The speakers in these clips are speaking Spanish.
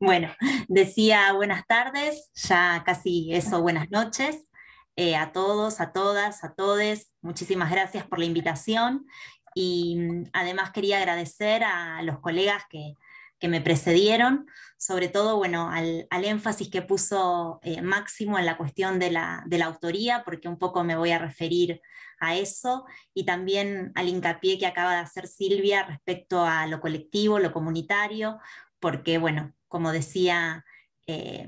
Bueno, decía buenas tardes, ya casi eso, buenas noches eh, a todos, a todas, a todes. Muchísimas gracias por la invitación y mm, además quería agradecer a los colegas que, me precedieron, sobre todo bueno, al, énfasis que puso eh, Máximo en la cuestión de la, de la autoría, porque un poco me voy a referir a eso y también al hincapié que acaba de hacer Silvia respecto a lo colectivo, lo comunitario, porque, bueno, como decía, eh,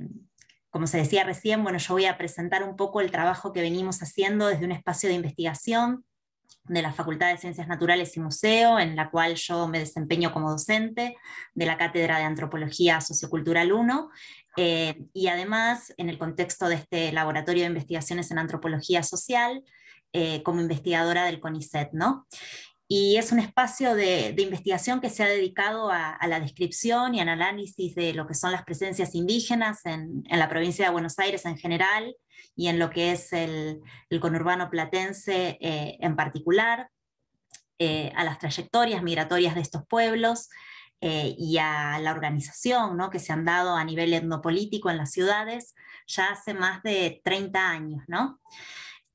como se decía recién, bueno, yo voy a presentar un poco el trabajo que venimos haciendo desde un espacio de investigación de la Facultad de Ciencias Naturales y Museo, en la cual yo me desempeño como docente de la Cátedra de Antropología Sociocultural 1, eh, y además en el contexto de este Laboratorio de Investigaciones en Antropología Social, eh, como investigadora del CONICET. ¿no? y es un espacio de, investigación que se ha dedicado a, la descripción y al análisis de lo que son las presencias indígenas en, la provincia de Buenos Aires en general y en lo que es el, conurbano platense eh, en particular, eh, a las trayectorias migratorias de estos pueblos eh, y a la organización que se han dado a nivel etnopolítico en las ciudades ya hace más de 30 años. ¿no?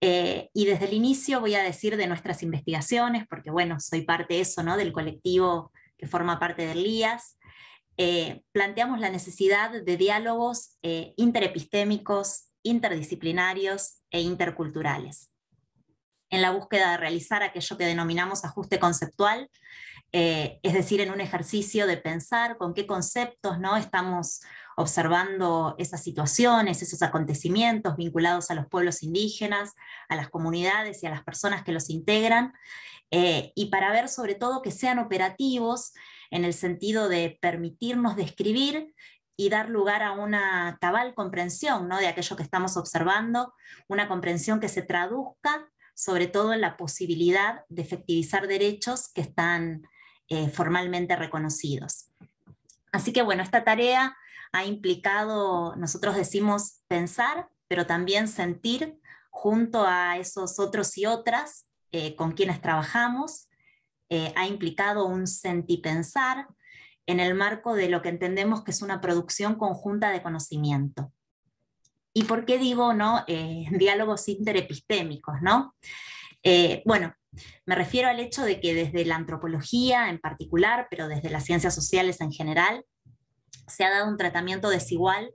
Eh, y desde el inicio voy a decir de nuestras investigaciones, porque bueno, soy parte de eso, ¿no? Del colectivo que forma parte del LIAS. Eh, planteamos la necesidad de diálogos eh, interepistémicos, interdisciplinarios e interculturales. En la búsqueda de realizar aquello que denominamos ajuste conceptual, es decir, en un ejercicio de pensar con qué conceptos ¿no? estamos observando esas situaciones, esos acontecimientos vinculados a los pueblos indígenas, a las comunidades y a las personas que los integran, eh, y para ver sobre todo que sean operativos en el sentido de permitirnos describir y dar lugar a una cabal comprensión ¿no? de aquello que estamos observando, una comprensión que se traduzca sobre todo en la posibilidad de efectivizar derechos que están eh, formalmente reconocidos. Así que bueno, esta tarea ha implicado, nosotros decimos pensar, pero también sentir junto a esos otros y otras eh, con quienes trabajamos, eh, ha implicado un sentipensar en el marco de lo que entendemos que es una producción conjunta de conocimiento. ¿Y por qué digo no, eh, diálogos interepistémicos? ¿no? bueno, me refiero al hecho de que desde la antropología en particular, pero desde las ciencias sociales en general, se ha dado un tratamiento desigual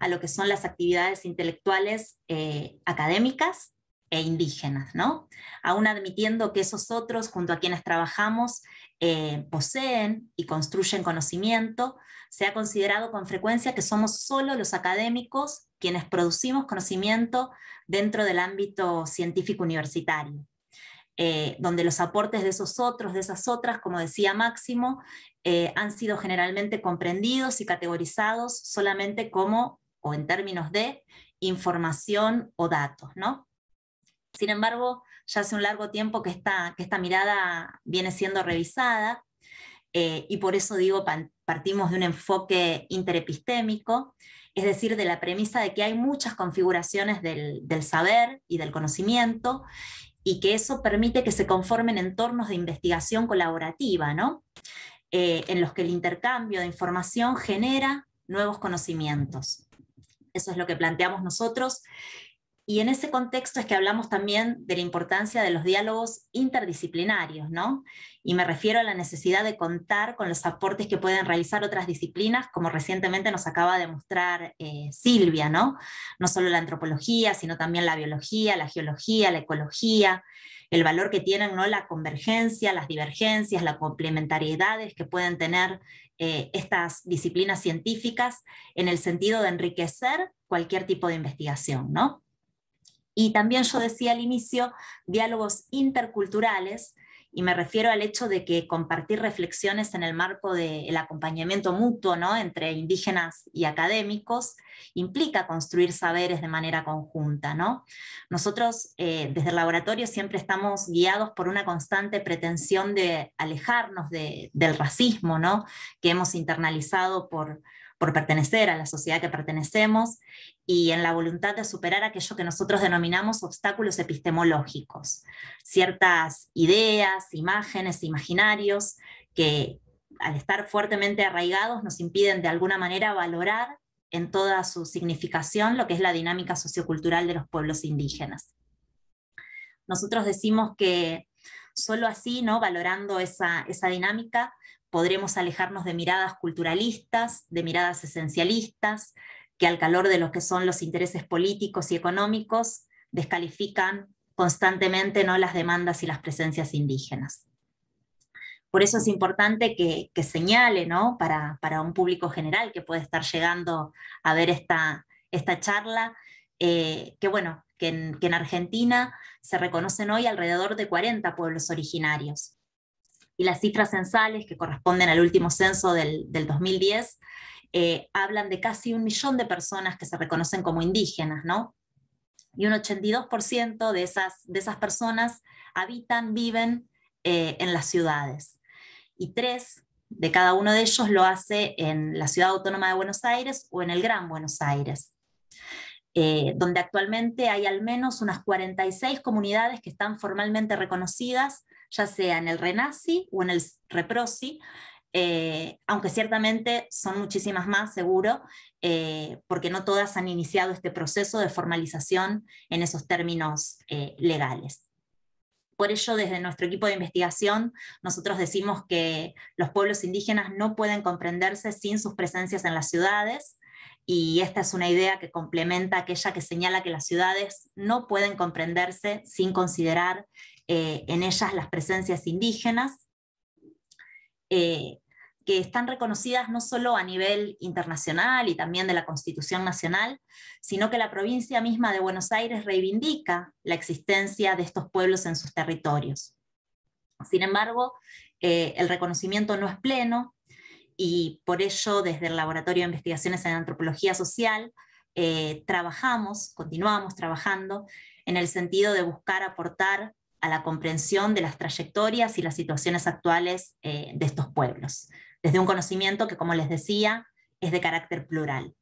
a lo que son las actividades intelectuales eh, académicas e indígenas, ¿no? Aún admitiendo que esos otros, junto a quienes trabajamos, eh, poseen y construyen conocimiento, se ha considerado con frecuencia que somos solo los académicos quienes producimos conocimiento dentro del ámbito científico universitario. Eh, donde los aportes de esos otros, de esas otras, como decía Máximo, eh, han sido generalmente comprendidos y categorizados solamente como, o en términos de, información o datos, ¿no? Sin embargo, ya hace un largo tiempo que esta, que esta mirada viene siendo revisada eh, y por eso digo, partimos de un enfoque interepistémico, es decir, de la premisa de que hay muchas configuraciones del, del saber y del conocimiento y que eso permite que se conformen entornos de investigación colaborativa, ¿no? Eh, en los que el intercambio de información genera nuevos conocimientos. Eso es lo que planteamos nosotros. Y en ese contexto es que hablamos también de la importancia de los diálogos interdisciplinarios, ¿no? Y me refiero a la necesidad de contar con los aportes que pueden realizar otras disciplinas, como recientemente nos acaba de mostrar eh, Silvia, ¿no? No solo la antropología, sino también la biología, la geología, la ecología el valor que tienen ¿no? la convergencia, las divergencias, las complementariedades que pueden tener eh, estas disciplinas científicas en el sentido de enriquecer cualquier tipo de investigación. ¿no? Y también yo decía al inicio, diálogos interculturales, y me refiero al hecho de que compartir reflexiones en el marco del acompañamiento mutuo ¿no? entre indígenas y académicos implica construir saberes de manera conjunta. ¿no? Nosotros eh, desde el laboratorio siempre estamos guiados por una constante pretensión de alejarnos del racismo ¿no? que hemos internalizado por por pertenecer a la sociedad que pertenecemos y en la voluntad de superar aquello que nosotros denominamos obstáculos epistemológicos, ciertas ideas, imágenes, imaginarios que al estar fuertemente arraigados nos impiden de alguna manera valorar en toda su significación lo que es la dinámica sociocultural de los pueblos indígenas. Nosotros decimos que solo así, ¿no? valorando esa dinámica, podremos alejarnos de miradas culturalistas, de miradas esencialistas, que al calor de lo que son los intereses políticos y económicos descalifican constantemente ¿no? las demandas y las presencias indígenas. Por eso es importante que, señale para, un público general que puede estar llegando a ver esta, charla, eh, que, bueno, que en Argentina se reconocen hoy alrededor de 40 pueblos originarios, y las cifras censales que corresponden al último censo del, del 2010 eh, hablan de casi un millón de personas que se reconocen como indígenas, ¿no? Y un 82% de esas, de esas personas habitan, viven eh, en las ciudades. Y tres de cada uno de ellos lo hace en la Ciudad Autónoma de Buenos Aires o en el Gran Buenos Aires. Eh, donde actualmente hay al menos unas 46 comunidades que están formalmente reconocidas ya sea en el RENASI o en el REPROSI, eh, aunque ciertamente son muchísimas más, seguro, eh, porque no todas han iniciado este proceso de formalización en esos términos eh, legales. Por ello, desde nuestro equipo de investigación, nosotros decimos que los pueblos indígenas no pueden comprenderse sin sus presencias en las ciudades, y esta es una idea que complementa aquella que señala que las ciudades no pueden comprenderse sin considerar eh, en ellas las presencias indígenas, eh, que están reconocidas no solo a nivel internacional y también de la Constitución Nacional, sino que la provincia misma de Buenos Aires reivindica la existencia de estos pueblos en sus territorios. Sin embargo, eh, el reconocimiento no es pleno y por ello desde el Laboratorio de Investigaciones en Antropología Social trabajamos, continuamos trabajando en el sentido de buscar aportar a la comprensión de las trayectorias y las situaciones actuales eh, de estos pueblos, desde un conocimiento que, como les decía, es de carácter plural.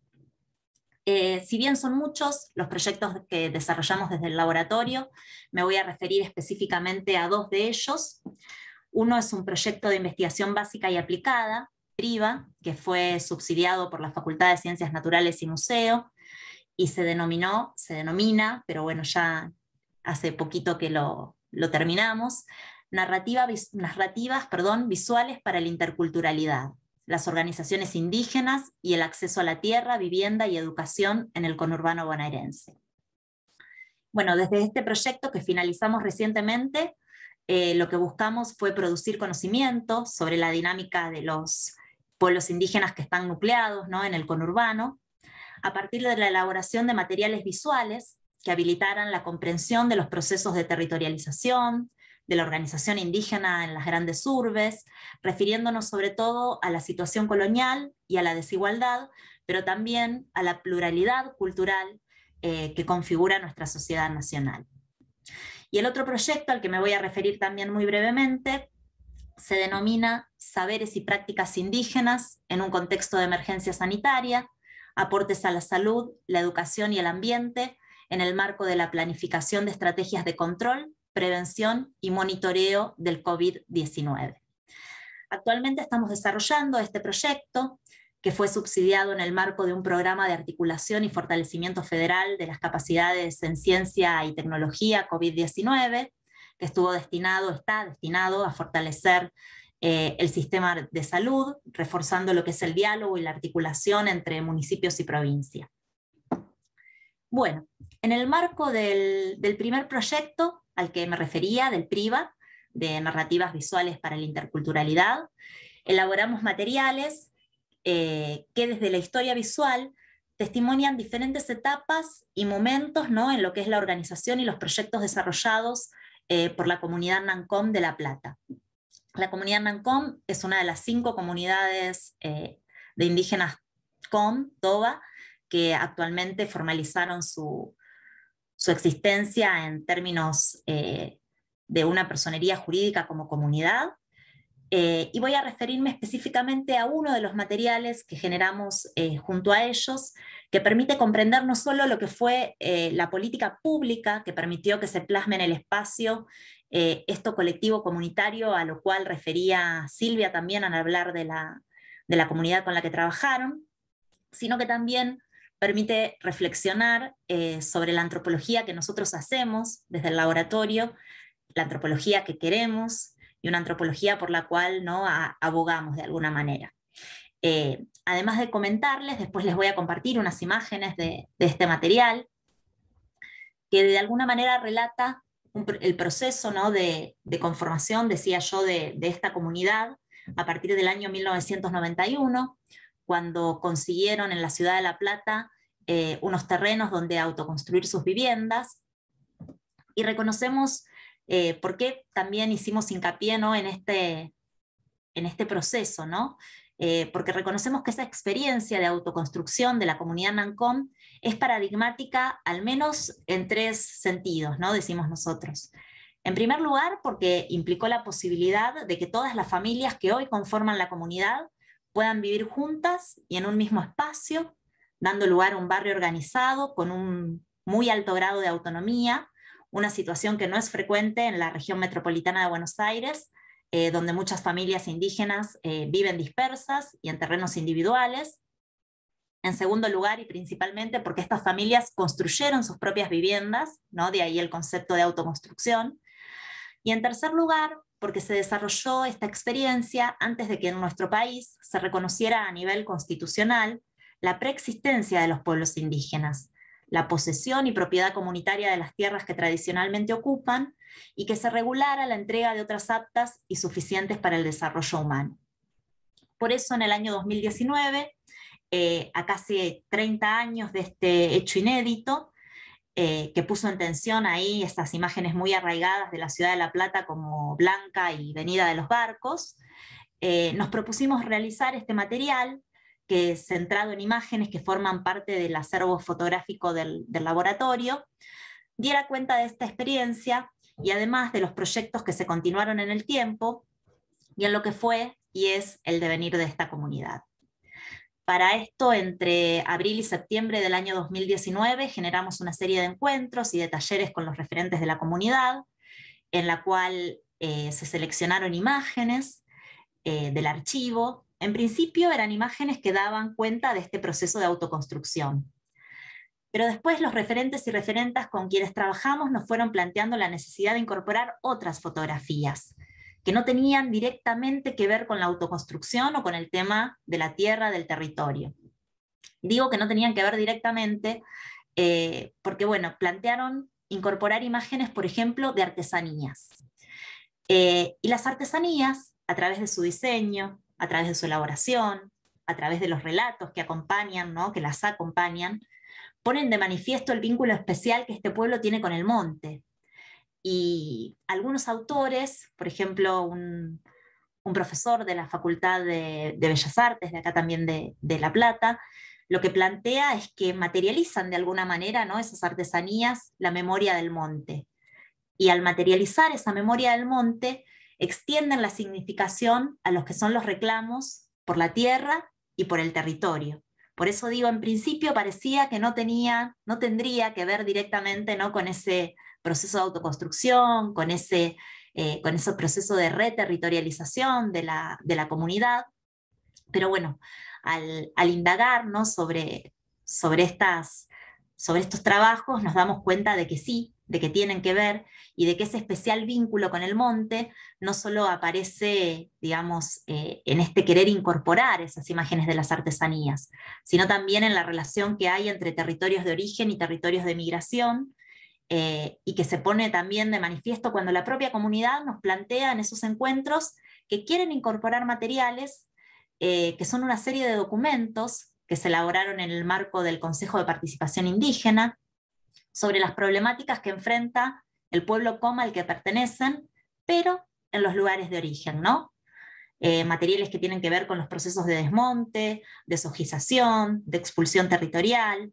Eh, si bien son muchos los proyectos que desarrollamos desde el laboratorio, me voy a referir específicamente a dos de ellos. Uno es un proyecto de investigación básica y aplicada, PRIVA, que fue subsidiado por la Facultad de Ciencias Naturales y Museo, y se denominó, se denomina, pero bueno, ya hace poquito que lo, lo terminamos, narrativa, narrativas perdón, visuales para la interculturalidad, las organizaciones indígenas y el acceso a la tierra, vivienda y educación en el conurbano bonaerense. Bueno, desde este proyecto que finalizamos recientemente, eh, lo que buscamos fue producir conocimiento sobre la dinámica de los pueblos indígenas que están nucleados ¿no? en el conurbano, a partir de la elaboración de materiales visuales que habilitaran la comprensión de los procesos de territorialización, de la organización indígena en las grandes urbes, refiriéndonos sobre todo a la situación colonial y a la desigualdad, pero también a la pluralidad cultural eh, que configura nuestra sociedad nacional. Y el otro proyecto al que me voy a referir también muy brevemente se denomina Saberes y Prácticas Indígenas en un contexto de emergencia sanitaria, aportes a la salud, la educación y el ambiente en el marco de la planificación de estrategias de control, prevención y monitoreo del COVID-19. Actualmente estamos desarrollando este proyecto que fue subsidiado en el marco de un programa de articulación y fortalecimiento federal de las capacidades en ciencia y tecnología COVID-19, que estuvo destinado, está destinado a fortalecer eh, el sistema de salud, reforzando lo que es el diálogo y la articulación entre municipios y provincia. Bueno, en el marco del, primer proyecto al que me refería, del PRIVA, de narrativas visuales para la interculturalidad, elaboramos materiales eh, que desde la historia visual testimonian diferentes etapas y momentos ¿no? en lo que es la organización y los proyectos desarrollados eh, por la comunidad NANCOM de La Plata. La comunidad NANCOM es una de las cinco comunidades eh, de indígenas COM, TOBA, que actualmente formalizaron su, su existencia en términos eh, de una personería jurídica como comunidad. Eh, y voy a referirme específicamente a uno de los materiales que generamos eh, junto a ellos, que permite comprender no solo lo que fue la política pública que permitió que se plasme en el espacio esto colectivo comunitario, a lo cual refería Silvia también al hablar de la, de la comunidad con la que trabajaron, sino que también permite reflexionar eh, sobre la antropología que nosotros hacemos desde el laboratorio, la antropología que queremos y una antropología por la cual no abogamos de alguna manera. Eh, además de comentarles, después les voy a compartir unas imágenes de, este material que de alguna manera relata el proceso ¿no? de, conformación, decía yo, de, de esta comunidad a partir del año 1991, cuando consiguieron en la ciudad de La Plata eh, unos terrenos donde autoconstruir sus viviendas. Y reconocemos eh, por qué también hicimos hincapié ¿no? en, este, en este proceso, ¿no? Eh, porque reconocemos que esa experiencia de autoconstrucción de la comunidad nancón es paradigmática al menos en tres sentidos, ¿no? decimos nosotros. En primer lugar, porque implicó la posibilidad de que todas las familias que hoy conforman la comunidad puedan vivir juntas y en un mismo espacio, dando lugar a un barrio organizado con un muy alto grado de autonomía, una situación que no es frecuente en la región metropolitana de Buenos Aires, eh, donde muchas familias indígenas eh, viven dispersas y en terrenos individuales. En segundo lugar, y principalmente porque estas familias construyeron sus propias viviendas, ¿no? de ahí el concepto de autoconstrucción, y en tercer lugar, porque se desarrolló esta experiencia antes de que en nuestro país se reconociera a nivel constitucional la preexistencia de los pueblos indígenas, la posesión y propiedad comunitaria de las tierras que tradicionalmente ocupan y que se regulara la entrega de otras aptas y suficientes para el desarrollo humano. Por eso en el año 2019, eh, a casi 30 años de este hecho inédito, eh, que puso en tensión ahí estas imágenes muy arraigadas de la ciudad de La Plata como Blanca y Venida de los Barcos. Eh, nos propusimos realizar este material que es centrado en imágenes que forman parte del acervo fotográfico del laboratorio, diera cuenta de esta experiencia y además de los proyectos que se continuaron en el tiempo y en lo que fue y es el devenir de esta comunidad. Para esto, entre abril y septiembre del año 2019, generamos una serie de encuentros y de talleres con los referentes de la comunidad, en la cual eh, se seleccionaron imágenes eh, del archivo. En principio eran imágenes que daban cuenta de este proceso de autoconstrucción. Pero después los referentes y referentas con quienes trabajamos nos fueron planteando la necesidad de incorporar otras fotografías, que no tenían directamente que ver con la autoconstrucción o con el tema de la tierra, del territorio. Digo que no tenían que ver directamente eh, porque, bueno, plantearon incorporar imágenes, por ejemplo, de artesanías. Eh, y las artesanías, a través de su diseño, a través de su elaboración, a través de los relatos que acompañan, ¿no? que las acompañan, ponen de manifiesto el vínculo especial que este pueblo tiene con el monte, y algunos autores, por ejemplo, un, profesor de la Facultad de, Bellas Artes, de acá también de, La Plata, lo que plantea es que materializan de alguna manera ¿no? esas artesanías la memoria del monte. Y al materializar esa memoria del monte, extienden la significación a los que son los reclamos por la tierra y por el territorio. Por eso digo, en principio parecía que no, tenía, no tendría que ver directamente ¿no? con ese proceso de autoconstrucción, eh, con ese, proceso de reterritorialización de la, de la comunidad. Pero bueno, al, al indagarnos sobre, sobre, estas, sobre estos trabajos, nos damos cuenta de que sí, de que tienen que ver y de que ese especial vínculo con el monte no solo aparece, digamos, eh, en este querer incorporar esas imágenes de las artesanías, sino también en la relación que hay entre territorios de origen y territorios de migración, eh, y que se pone también de manifiesto cuando la propia comunidad nos plantea en esos encuentros que quieren incorporar materiales eh, que son una serie de documentos que se elaboraron en el marco del Consejo de Participación Indígena sobre las problemáticas que enfrenta el pueblo coma al que pertenecen, pero en los lugares de origen, ¿no? Eh, materiales que tienen que ver con los procesos de desmonte, de sojización, de expulsión territorial,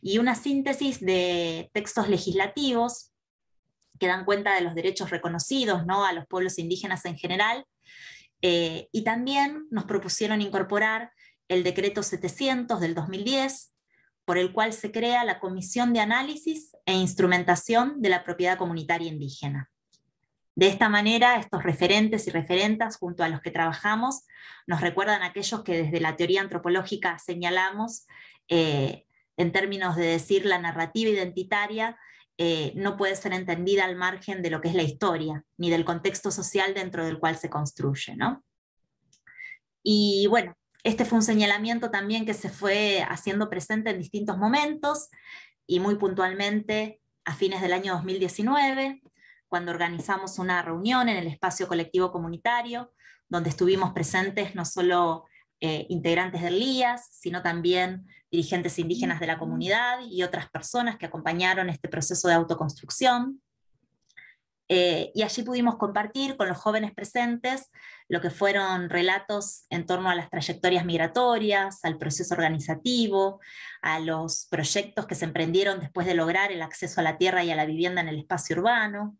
y una síntesis de textos legislativos que dan cuenta de los derechos reconocidos ¿no? a los pueblos indígenas en general. Eh, y también nos propusieron incorporar el decreto 700 del 2010, por el cual se crea la Comisión de Análisis e Instrumentación de la Propiedad Comunitaria Indígena. De esta manera, estos referentes y referentas, junto a los que trabajamos, nos recuerdan aquellos que desde la teoría antropológica señalamos eh, en términos de decir la narrativa identitaria eh, no puede ser entendida al margen de lo que es la historia, ni del contexto social dentro del cual se construye. Y bueno, este fue un señalamiento también que se fue haciendo presente en distintos momentos y muy puntualmente a fines del año 2019, cuando organizamos una reunión en el espacio colectivo comunitario, donde estuvimos presentes no solo eh, integrantes del LIAS, sino también dirigentes indígenas de la comunidad y otras personas que acompañaron este proceso de autoconstrucción. Eh, y allí pudimos compartir con los jóvenes presentes lo que fueron relatos en torno a las trayectorias migratorias, al proceso organizativo, a los proyectos que se emprendieron después de lograr el acceso a la tierra y a la vivienda en el espacio urbano.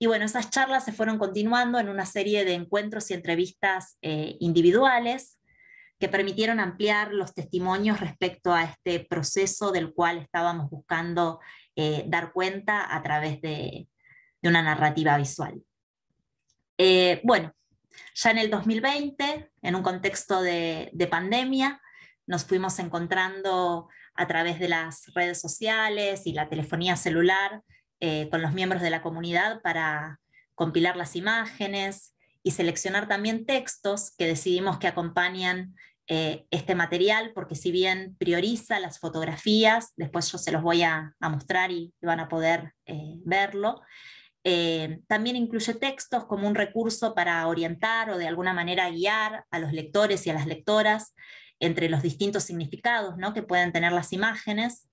Y bueno, esas charlas se fueron continuando en una serie de encuentros y entrevistas eh, individuales que permitieron ampliar los testimonios respecto a este proceso del cual estábamos buscando eh, dar cuenta a través de, una narrativa visual. Eh, bueno, ya en el 2020, en un contexto de, pandemia, nos fuimos encontrando a través de las redes sociales y la telefonía celular eh, con los miembros de la comunidad para compilar las imágenes y seleccionar también textos que decidimos que acompañan eh, este material, porque si bien prioriza las fotografías, después yo se los voy a, mostrar y, van a poder eh, verlo, eh, también incluye textos como un recurso para orientar o de alguna manera guiar a los lectores y a las lectoras entre los distintos significados que pueden tener las imágenes.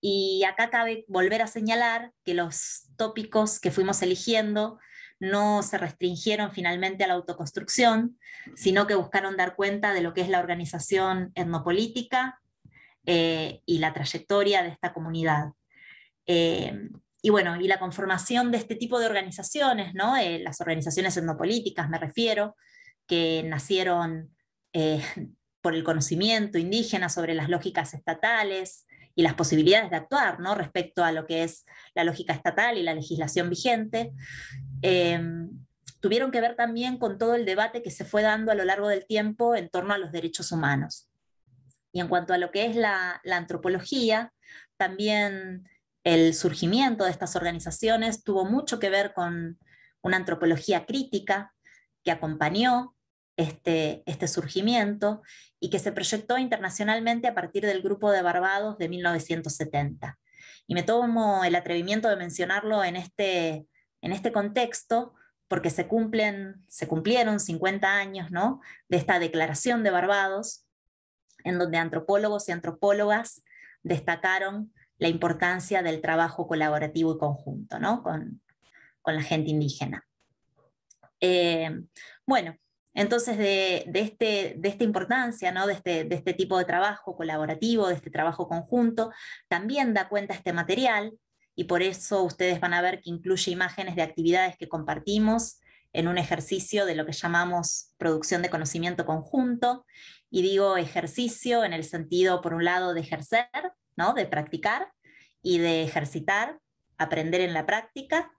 Y acá cabe volver a señalar que los tópicos que fuimos eligiendo no se restringieron finalmente a la autoconstrucción, sino que buscaron dar cuenta de lo que es la organización etnopolítica eh, y la trayectoria de esta comunidad. Eh, y bueno, y la conformación de este tipo de organizaciones, ¿no? Eh, las organizaciones etnopolíticas, me refiero, que nacieron por el conocimiento indígena sobre las lógicas estatales, y las posibilidades de actuar ¿no? respecto a lo que es la lógica estatal y la legislación vigente. Eh, tuvieron que ver también con todo el debate que se fue dando a lo largo del tiempo en torno a los derechos humanos. Y en cuanto a lo que es la, antropología, también el surgimiento de estas organizaciones tuvo mucho que ver con una antropología crítica que acompañó este, este surgimiento y que se proyectó internacionalmente a partir del Grupo de Barbados de 1970. Y me tomo el atrevimiento de mencionarlo en este, en este contexto porque se, cumplen, se cumplieron 50 años ¿no? de esta declaración de Barbados, en donde antropólogos y antropólogas destacaron la importancia del trabajo colaborativo y conjunto con, la gente indígena. Eh, bueno, entonces, este, de, esta importancia, ¿no? Este, de, este, tipo de trabajo colaborativo, de este trabajo conjunto, también da cuenta este material y por eso ustedes van a ver que incluye imágenes de actividades que compartimos en un ejercicio de lo que llamamos producción de conocimiento conjunto. Y digo ejercicio en el sentido, por un lado, de ejercer, ¿no? de practicar y de ejercitar, aprender en la práctica,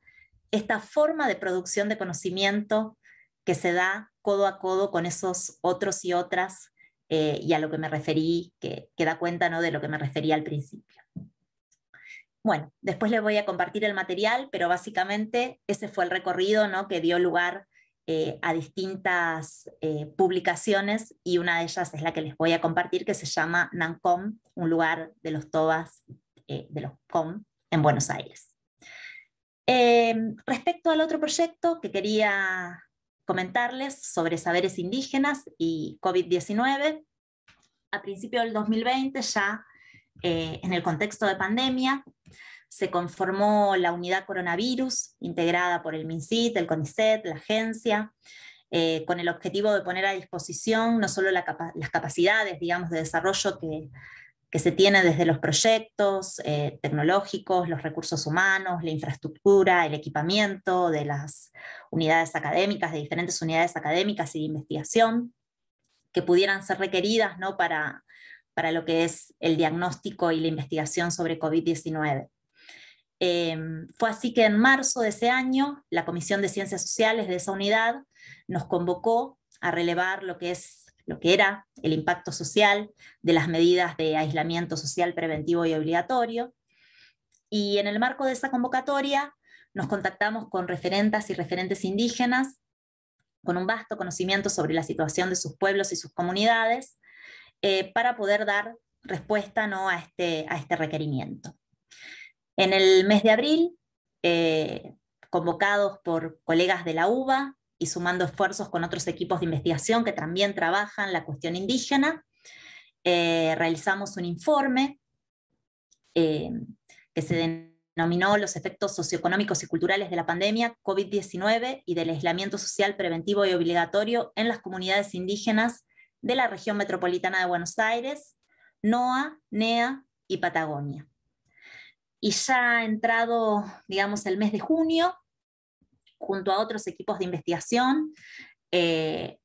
esta forma de producción de conocimiento que se da codo a codo con esos otros y otras eh, y a lo que me referí, que, da cuenta ¿no? de lo que me refería al principio. Bueno, después les voy a compartir el material, pero básicamente ese fue el recorrido ¿no? que dio lugar eh, a distintas eh, publicaciones y una de ellas es la que les voy a compartir que se llama Nancom, un lugar de los Tobas, de los Com en Buenos Aires. respecto al otro proyecto que quería comentarles sobre saberes indígenas y COVID-19. A principios del 2020, ya eh, en el contexto de pandemia, se conformó la unidad coronavirus, integrada por el MINCIT, el CONICET, la agencia, eh, con el objetivo de poner a disposición no solo las capacidades, digamos, de desarrollo que que se tiene desde los proyectos eh, tecnológicos, los recursos humanos, la infraestructura, el equipamiento de las unidades académicas, de diferentes unidades académicas y de investigación, que pudieran ser requeridas ¿no? para, para lo que es el diagnóstico y la investigación sobre COVID-19. Em, fue así que en marzo de ese año, la Comisión de Ciencias Sociales de esa unidad nos convocó a relevar lo que es lo que era el impacto social de las medidas de aislamiento social preventivo y obligatorio. Y en el marco de esa convocatoria nos contactamos con referentas y referentes indígenas con un vasto conocimiento sobre la situación de sus pueblos y sus comunidades eh, para poder dar respuesta ¿no? Este, a, este, requerimiento. En el mes de abril, eh, convocados por colegas de la UBA, y sumando esfuerzos con otros equipos de investigación que también trabajan la cuestión indígena. Eh, realizamos un informe eh, que se denominó Los efectos socioeconómicos y culturales de la pandemia COVID-19 y del aislamiento social preventivo y obligatorio en las comunidades indígenas de la región metropolitana de Buenos Aires, NOA, NEA y Patagonia. Y ya ha entrado, digamos, el mes de junio, junto a otros equipos de investigación. Eh,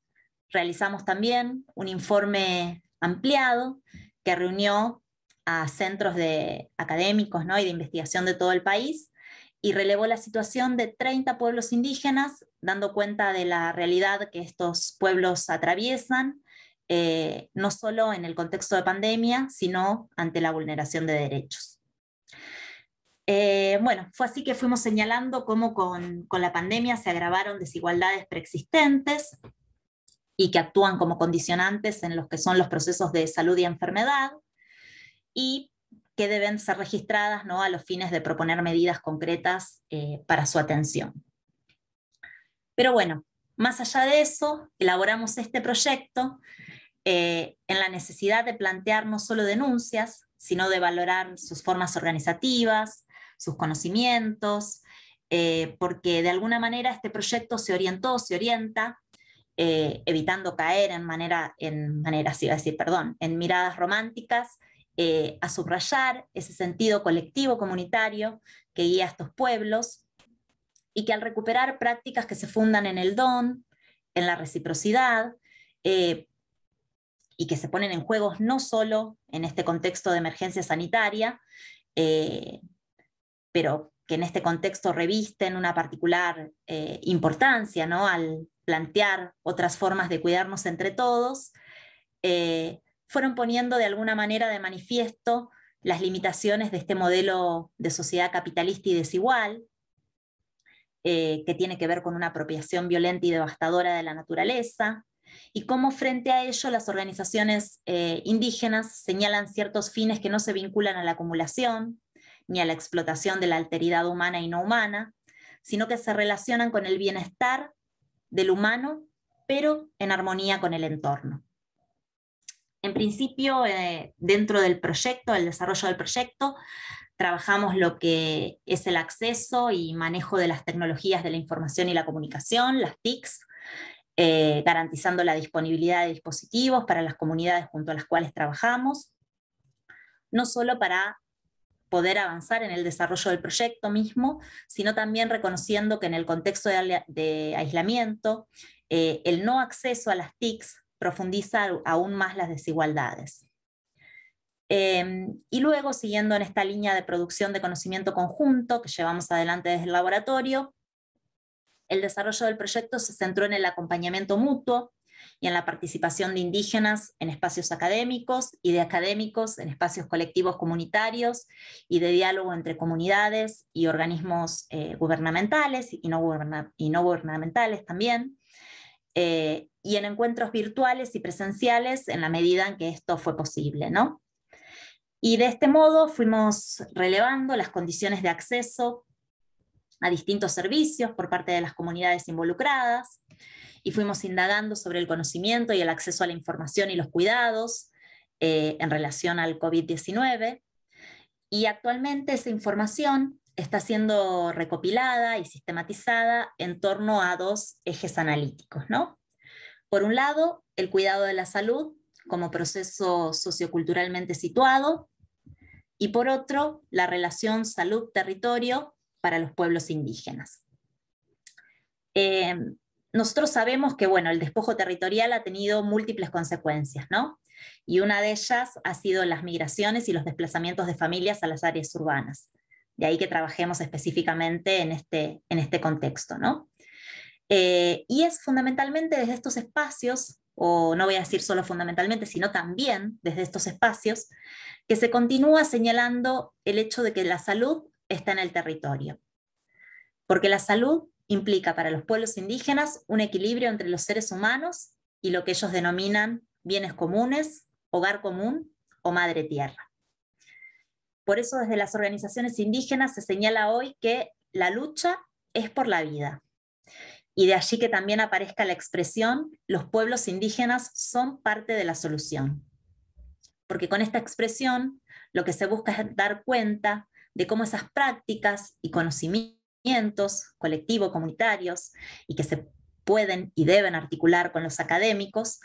realizamos también un informe ampliado que reunió a centros de académicos y de investigación de todo el país y relevó la situación de 30 pueblos indígenas, dando cuenta de la realidad que estos pueblos atraviesan, eh, no solo en el contexto de pandemia, sino ante la vulneración de derechos. Eh, bueno, fue así que fuimos señalando cómo con, la pandemia se agravaron desigualdades preexistentes y que actúan como condicionantes en los que son los procesos de salud y enfermedad y que deben ser registradas ¿no? a los fines de proponer medidas concretas eh, para su atención. Pero bueno, más allá de eso, elaboramos este proyecto eh, en la necesidad de plantear no solo denuncias, sino de valorar sus formas organizativas, sus conocimientos, eh, porque de alguna manera este proyecto se orientó, se orienta, eh, evitando caer en manera, en manera decir, perdón, en miradas románticas, eh, a subrayar ese sentido colectivo, comunitario que guía a estos pueblos, y que al recuperar prácticas que se fundan en el don, en la reciprocidad, y que se ponen en juegos no solo en este contexto de emergencia sanitaria, pero que en este contexto revisten una particular eh, importancia ¿no? al plantear otras formas de cuidarnos entre todos, eh, fueron poniendo de alguna manera de manifiesto las limitaciones de este modelo de sociedad capitalista y desigual, eh, que tiene que ver con una apropiación violenta y devastadora de la naturaleza, y cómo frente a ello las organizaciones indígenas señalan ciertos fines que no se vinculan a la acumulación, ni a la explotación de la alteridad humana y no humana, sino que se relacionan con el bienestar del humano, pero en armonía con el entorno. En principio, eh, dentro del proyecto, el desarrollo del proyecto, trabajamos lo que es el acceso y manejo de las tecnologías de la información y la comunicación, las TICs, eh, garantizando la disponibilidad de dispositivos para las comunidades junto a las cuales trabajamos, no solo para poder avanzar en el desarrollo del proyecto mismo, sino también reconociendo que en el contexto de, aislamiento, eh, el no acceso a las TICs profundiza aún más las desigualdades. Em, y luego, siguiendo en esta línea de producción de conocimiento conjunto que llevamos adelante desde el laboratorio, el desarrollo del proyecto se centró en el acompañamiento mutuo y en la participación de indígenas en espacios académicos y de académicos en espacios colectivos comunitarios y de diálogo entre comunidades y organismos eh, gubernamentales y no, gubernamentales también, eh, y en encuentros virtuales y presenciales en la medida en que esto fue posible. ¿no? Y de este modo fuimos relevando las condiciones de acceso a distintos servicios por parte de las comunidades involucradas y fuimos indagando sobre el conocimiento y el acceso a la información y los cuidados eh, en relación al COVID-19. Y actualmente esa información está siendo recopilada y sistematizada en torno a dos ejes analíticos, ¿no? Por un lado, el cuidado de la salud como proceso socioculturalmente situado y por otro, la relación salud-territorio para los pueblos indígenas. Em, nosotros sabemos que bueno, el despojo territorial ha tenido múltiples consecuencias, ¿no? Y una de ellas ha sido las migraciones y los desplazamientos de familias a las áreas urbanas. De ahí que trabajemos específicamente en este, en este contexto, ¿no? Eh, y es fundamentalmente desde estos espacios, o no voy a decir solo fundamentalmente, sino también desde estos espacios, que se continúa señalando el hecho de que la salud está en el territorio. Porque la salud implica para los pueblos indígenas un equilibrio entre los seres humanos y lo que ellos denominan bienes comunes, hogar común o madre tierra. Por eso desde las organizaciones indígenas se señala hoy que la lucha es por la vida. Y de allí que también aparezca la expresión, los pueblos indígenas son parte de la solución. Porque con esta expresión lo que se busca es dar cuenta de cómo esas prácticas y conocimientos colectivos, comunitarios, y que se pueden y deben articular con los académicos,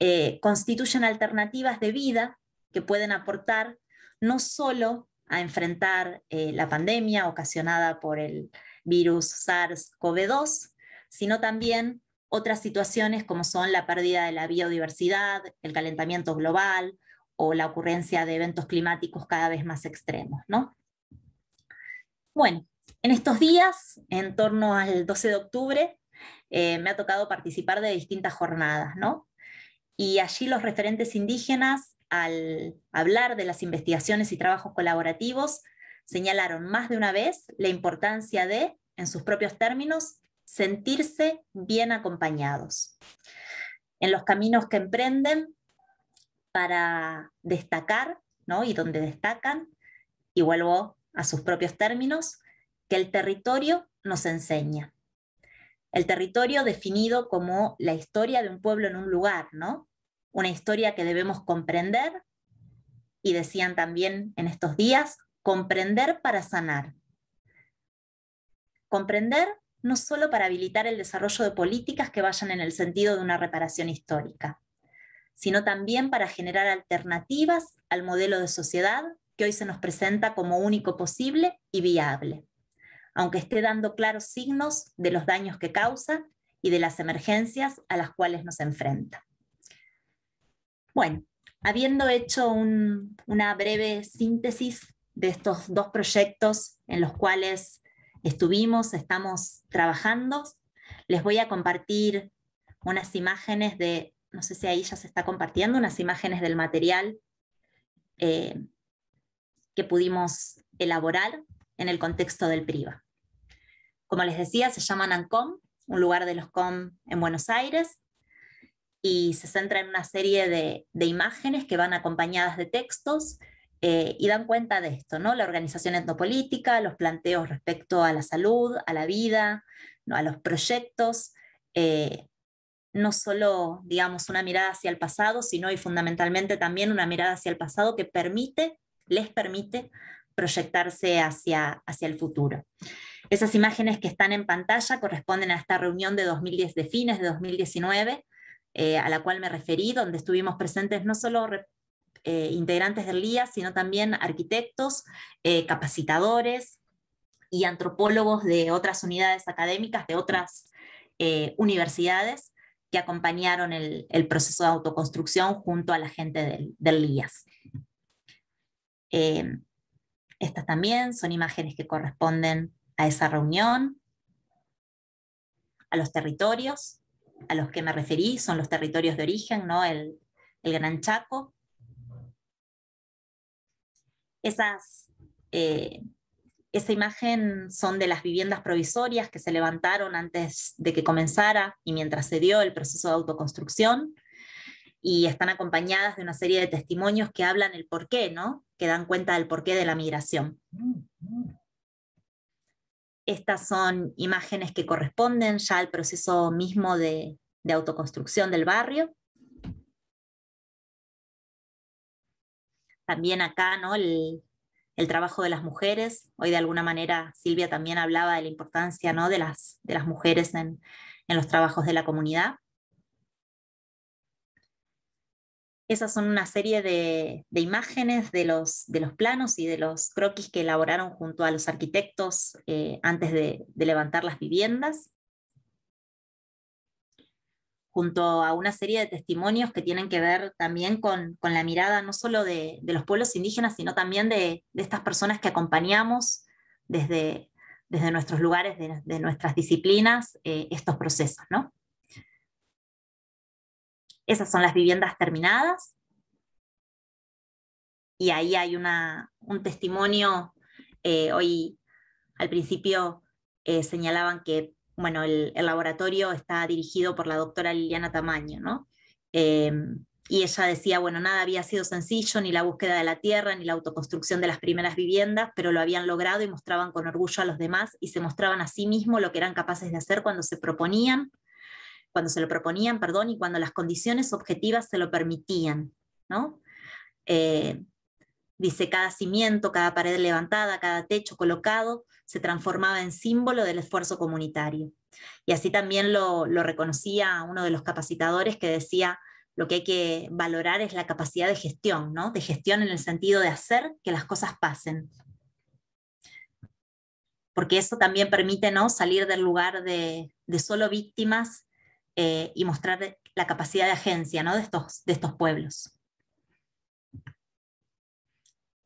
eh, constituyen alternativas de vida que pueden aportar no solo a enfrentar eh, la pandemia ocasionada por el virus SARS-CoV-2, sino también otras situaciones como son la pérdida de la biodiversidad, el calentamiento global o la ocurrencia de eventos climáticos cada vez más extremos. ¿no? Bueno, en estos días, en torno al 12 de octubre, eh, me ha tocado participar de distintas jornadas, ¿no? Y allí los referentes indígenas, al hablar de las investigaciones y trabajos colaborativos, señalaron más de una vez la importancia de, en sus propios términos, sentirse bien acompañados. En los caminos que emprenden para destacar, ¿no? Y donde destacan, y vuelvo a sus propios términos, que el territorio nos enseña. El territorio definido como la historia de un pueblo en un lugar, ¿no? Una historia que debemos comprender, y decían también en estos días, comprender para sanar. Comprender no solo para habilitar el desarrollo de políticas que vayan en el sentido de una reparación histórica, sino también para generar alternativas al modelo de sociedad que hoy se nos presenta como único posible y viable aunque esté dando claros signos de los daños que causa y de las emergencias a las cuales nos enfrenta. Bueno, habiendo hecho una breve síntesis de estos dos proyectos en los cuales estuvimos, estamos trabajando, les voy a compartir unas imágenes de, no sé si ahí ya se está compartiendo, unas imágenes del material eh, que pudimos elaborar en el contexto del PRIVA. Como les decía, se llama ANCOM, un lugar de los COM en Buenos Aires, y se centra en una serie de, imágenes que van acompañadas de textos eh, y dan cuenta de esto, ¿no? La organización etnopolítica, los planteos respecto a la salud, a la vida, a los proyectos, eh, no solo, digamos, una mirada hacia el pasado, sino y fundamentalmente también una mirada hacia el pasado que permite, les permite proyectarse hacia, hacia el futuro. Esas imágenes que están en pantalla corresponden a esta reunión de, 2010, de fines de 2019, eh, a la cual me referí, donde estuvimos presentes no solo eh, integrantes del IAS, sino también arquitectos, eh, capacitadores y antropólogos de otras unidades académicas, de otras universidades que acompañaron el, proceso de autoconstrucción junto a la gente del, del estas también son imágenes que corresponden a esa reunión, a los territorios, a los que me referí, son los territorios de origen, ¿no? el, Gran Chaco. Esas, eh, esa imagen son de las viviendas provisorias que se levantaron antes de que comenzara y mientras se dio el proceso de autoconstrucción y están acompañadas de una serie de testimonios que hablan el porqué, ¿no? que dan cuenta del porqué de la migración. Mm, mm. Estas son imágenes que corresponden ya al proceso mismo de, autoconstrucción del barrio. También acá ¿no? el, trabajo de las mujeres. Hoy de alguna manera Silvia también hablaba de la importancia ¿no? de, las, mujeres en los trabajos de la comunidad. Esas son una serie de, imágenes de los, planos y de los croquis que elaboraron junto a los arquitectos eh, antes de, levantar las viviendas, junto a una serie de testimonios que tienen que ver también con, la mirada no solo de, los pueblos indígenas, sino también de, estas personas que acompañamos desde, nuestros lugares, de, nuestras disciplinas, eh, estos procesos. ¿no? Esas son las viviendas terminadas. Y ahí hay un testimonio, eh, hoy al principio eh, señalaban que bueno, el, laboratorio está dirigido por la doctora Liliana Tamaño, em, y ella decía, bueno, nada había sido sencillo, ni la búsqueda de la tierra, ni la autoconstrucción de las primeras viviendas, pero lo habían logrado y mostraban con orgullo a los demás y se mostraban a sí mismos lo que eran capaces de hacer cuando se proponían, cuando se lo proponían, perdón, y cuando las condiciones objetivas se lo permitían, eh, dice, cada cimiento, cada pared levantada, cada techo colocado, se transformaba en símbolo del esfuerzo comunitario. Y así también lo, reconocía uno de los capacitadores que decía, lo que hay que valorar es la capacidad de gestión, De gestión en el sentido de hacer que las cosas pasen. Porque eso también permite ¿no? salir del lugar de solo víctimas eh, y mostrar la capacidad de agencia ¿no? de, estos, pueblos.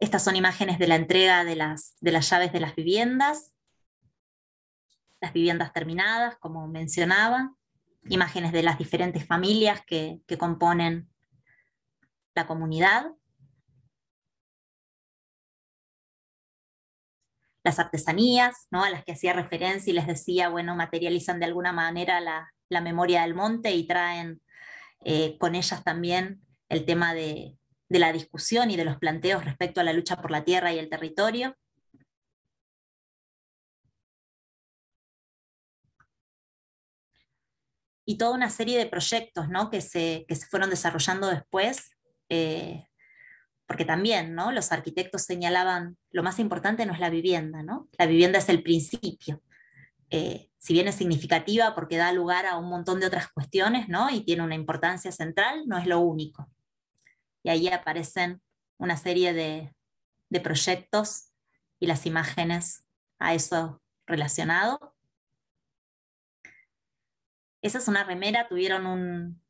Estas son imágenes de la entrega de las, llaves de las viviendas, las viviendas terminadas, como mencionaba, imágenes de las diferentes familias que, que componen la comunidad, las artesanías, ¿no? a las que hacía referencia y les decía, bueno, materializan de alguna manera la, la memoria del monte y traen eh, con ellas también el tema de, la discusión y de los planteos respecto a la lucha por la tierra y el territorio. y toda una serie de proyectos que, se, fueron desarrollando después, eh, porque también los arquitectos señalaban lo más importante no es la vivienda, ¿no? la vivienda es el principio, eh, si bien es significativa porque da lugar a un montón de otras cuestiones ¿no? y tiene una importancia central, no es lo único. Y ahí aparecen una serie de, proyectos y las imágenes a eso relacionado. Esa es una remera, tuvieron un,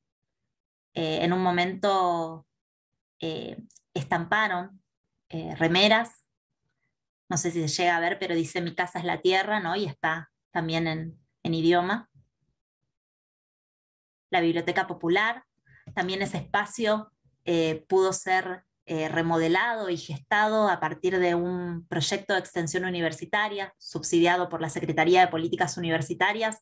eh, en un momento eh, estamparon remeras, no sé si se llega a ver, pero dice mi casa es la tierra, ¿no? Y está también en, idioma. La Biblioteca Popular, también ese espacio eh, pudo ser eh, remodelado y gestado a partir de un proyecto de extensión universitaria subsidiado por la Secretaría de Políticas Universitarias,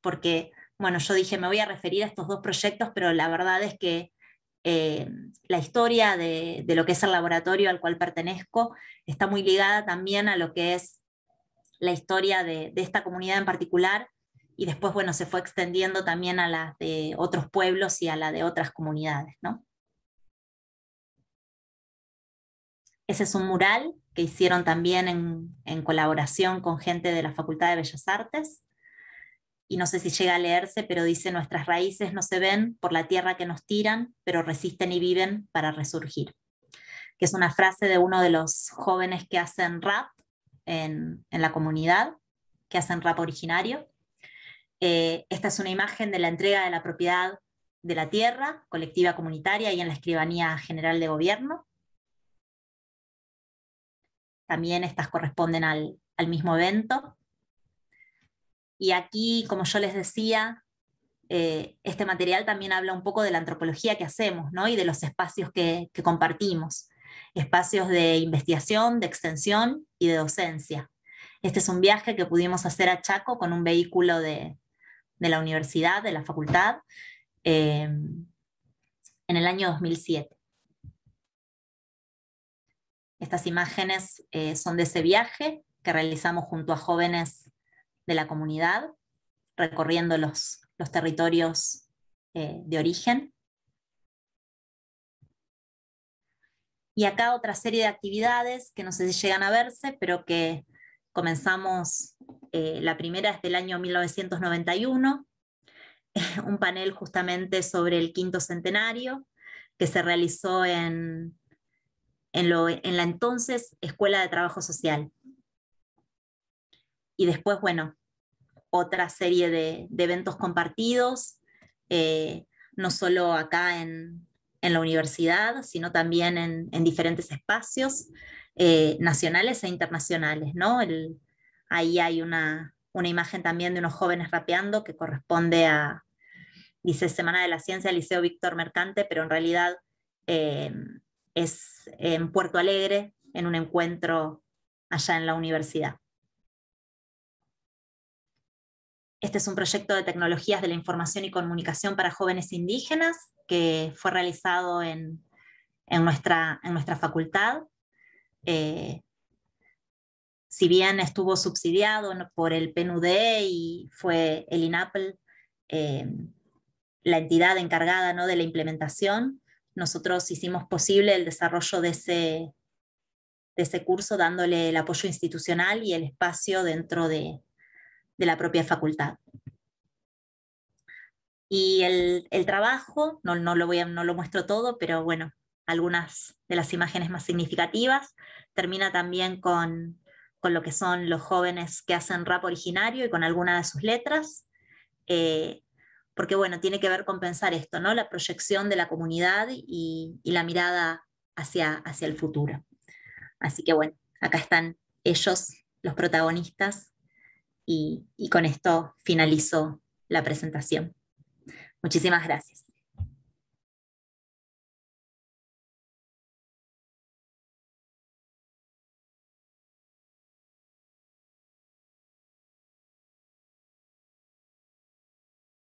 porque, bueno, yo dije, me voy a referir a estos dos proyectos, pero la verdad es que eh, la historia de, de, lo que es el laboratorio al cual pertenezco está muy ligada también a lo que es la historia de, esta comunidad en particular y después, bueno, se fue extendiendo también a las de otros pueblos y a la de otras comunidades, ¿no? Ese es un mural que hicieron también en, en colaboración con gente de la Facultad de Bellas Artes. Y no sé si llega a leerse, pero dice, nuestras raíces no se ven por la tierra que nos tiran, pero resisten y viven para resurgir. Que es una frase de uno de los jóvenes que hacen rap en, la comunidad, que hacen rap originario. Eh, esta es una imagen de la entrega de la propiedad de la tierra colectiva comunitaria y en la Escribanía General de Gobierno. También estas corresponden al, mismo evento. Y aquí, como yo les decía, eh, este material también habla un poco de la antropología que hacemos ¿no? y de los espacios que compartimos espacios de investigación, de extensión y de docencia. Este es un viaje que pudimos hacer a Chaco con un vehículo de, la universidad, de la facultad, eh, en el año 2007. Estas imágenes eh, son de ese viaje que realizamos junto a jóvenes de la comunidad, recorriendo los, territorios eh, de origen. Y acá otra serie de actividades que no sé si llegan a verse, pero que comenzamos, eh, la primera es del año 1991, un panel justamente sobre el quinto centenario que se realizó en, en, la entonces Escuela de Trabajo Social. Y después, bueno, otra serie de, eventos compartidos, eh, no solo acá en, en la universidad, sino también en, diferentes espacios eh, nacionales e internacionales. ¿no? ahí hay una, una, imagen también de unos jóvenes rapeando que corresponde a, dice Semana de la Ciencia, Liceo Víctor Mercante, pero en realidad em, es en Puerto Alegre, en un encuentro allá en la universidad. Este es un proyecto de tecnologías de la información y comunicación para jóvenes indígenas que fue realizado en, nuestra, facultad. Eh, si bien estuvo subsidiado por el PNUD y fue el INAPL eh, la entidad encargada de la implementación, nosotros hicimos posible el desarrollo de ese curso dándole el apoyo institucional y el espacio dentro de, de la propia facultad. Y el, trabajo, no, lo voy no lo muestro todo, pero bueno, algunas de las imágenes más significativas. Termina también con, con lo que son los jóvenes que hacen rap originario y con alguna de sus letras. Eh, porque bueno, tiene que ver con pensar esto, ¿no? La proyección de la comunidad y, y la mirada hacia, hacia el futuro. Así que bueno, acá están ellos, los protagonistas, y, con esto finalizo la presentación. Muchísimas gracias.